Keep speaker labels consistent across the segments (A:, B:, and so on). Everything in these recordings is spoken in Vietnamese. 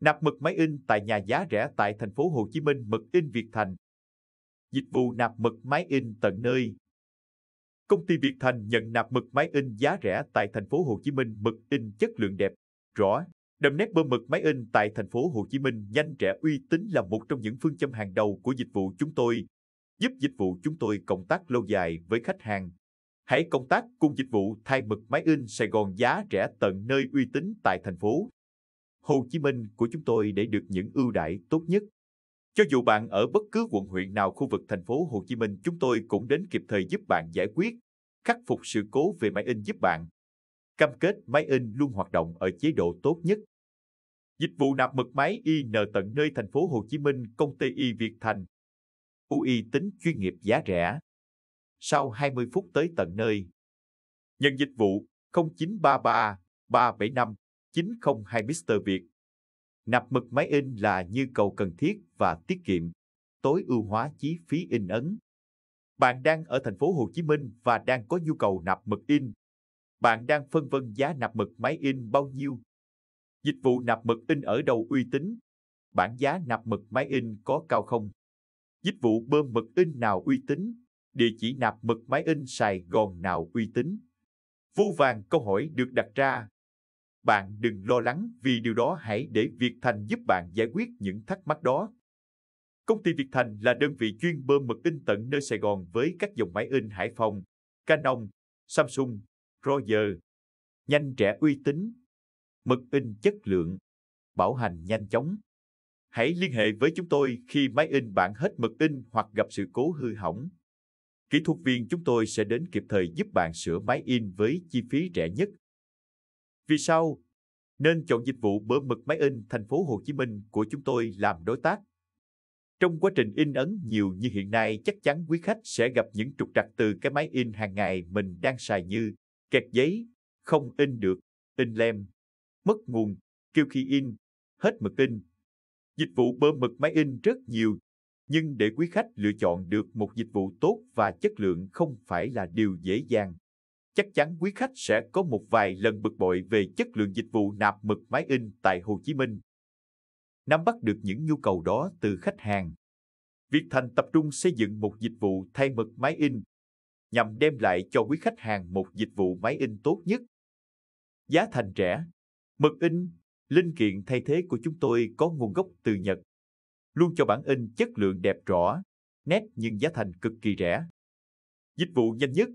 A: Nạp mực máy in tại nhà giá rẻ tại thành phố Hồ Chí Minh Mực in Việt Thành. Dịch vụ nạp mực máy in tận nơi. Công ty Việt Thành nhận nạp mực máy in giá rẻ tại thành phố Hồ Chí Minh mực in chất lượng đẹp, rõ. Đậm nét bơm mực máy in tại thành phố Hồ Chí Minh nhanh rẻ uy tín là một trong những phương châm hàng đầu của dịch vụ chúng tôi, giúp dịch vụ chúng tôi cộng tác lâu dài với khách hàng. Hãy công tác cùng dịch vụ thay mực máy in Sài Gòn giá rẻ tận nơi uy tín tại thành phố. Hồ Chí Minh của chúng tôi để được những ưu đãi tốt nhất. Cho dù bạn ở bất cứ quận huyện nào khu vực thành phố Hồ Chí Minh, chúng tôi cũng đến kịp thời giúp bạn giải quyết, khắc phục sự cố về máy in giúp bạn. Cam kết máy in luôn hoạt động ở chế độ tốt nhất. Dịch vụ nạp mật máy IN tận nơi thành phố Hồ Chí Minh, công ty Y Việt Thành. UI tính chuyên nghiệp giá rẻ. Sau 20 phút tới tận nơi. Nhận dịch vụ 0933 375 902 Mr. Việt. Nạp mực máy in là nhu cầu cần thiết và tiết kiệm, tối ưu hóa chi phí in ấn. Bạn đang ở thành phố Hồ Chí Minh và đang có nhu cầu nạp mực in. Bạn đang phân vân giá nạp mực máy in bao nhiêu? Dịch vụ nạp mực in ở đâu uy tín? Bản giá nạp mực máy in có cao không? Dịch vụ bơm mực in nào uy tín? Địa chỉ nạp mực máy in Sài Gòn nào uy tín? Vô vàng câu hỏi được đặt ra bạn đừng lo lắng vì điều đó hãy để Việt Thành giúp bạn giải quyết những thắc mắc đó. Công ty Việt Thành là đơn vị chuyên bơm mực in tận nơi Sài Gòn với các dòng máy in Hải Phòng, Canon, Samsung, Roger. Nhanh trẻ uy tín, mực in chất lượng, bảo hành nhanh chóng. Hãy liên hệ với chúng tôi khi máy in bạn hết mực in hoặc gặp sự cố hư hỏng. Kỹ thuật viên chúng tôi sẽ đến kịp thời giúp bạn sửa máy in với chi phí rẻ nhất. Vì sao? Nên chọn dịch vụ bơm mực máy in thành phố Hồ Chí Minh của chúng tôi làm đối tác. Trong quá trình in ấn nhiều như hiện nay chắc chắn quý khách sẽ gặp những trục trặc từ cái máy in hàng ngày mình đang xài như kẹt giấy, không in được, in lem, mất nguồn, kêu khi in, hết mực in. Dịch vụ bơm mực máy in rất nhiều, nhưng để quý khách lựa chọn được một dịch vụ tốt và chất lượng không phải là điều dễ dàng chắc chắn quý khách sẽ có một vài lần bực bội về chất lượng dịch vụ nạp mực máy in tại Hồ Chí Minh. Nắm bắt được những nhu cầu đó từ khách hàng. Việt Thành tập trung xây dựng một dịch vụ thay mực máy in nhằm đem lại cho quý khách hàng một dịch vụ máy in tốt nhất. Giá thành rẻ, mực in, linh kiện thay thế của chúng tôi có nguồn gốc từ Nhật, luôn cho bản in chất lượng đẹp rõ, nét nhưng giá thành cực kỳ rẻ. Dịch vụ nhanh nhất,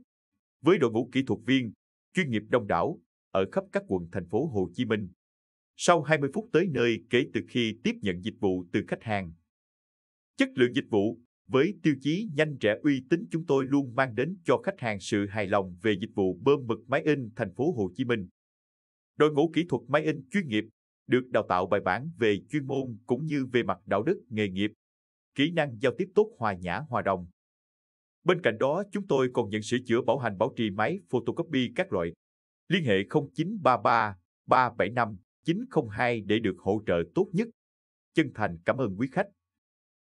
A: với đội ngũ kỹ thuật viên, chuyên nghiệp đông đảo ở khắp các quận thành phố Hồ Chí Minh. Sau 20 phút tới nơi kể từ khi tiếp nhận dịch vụ từ khách hàng. Chất lượng dịch vụ với tiêu chí nhanh rẻ uy tín chúng tôi luôn mang đến cho khách hàng sự hài lòng về dịch vụ bơm mực máy in thành phố Hồ Chí Minh. Đội ngũ kỹ thuật máy in chuyên nghiệp được đào tạo bài bản về chuyên môn cũng như về mặt đạo đức nghề nghiệp, kỹ năng giao tiếp tốt hòa nhã hòa đồng. Bên cạnh đó, chúng tôi còn nhận sửa chữa bảo hành bảo trì máy photocopy các loại. Liên hệ 0933 375 902 để được hỗ trợ tốt nhất. Chân thành cảm ơn quý khách.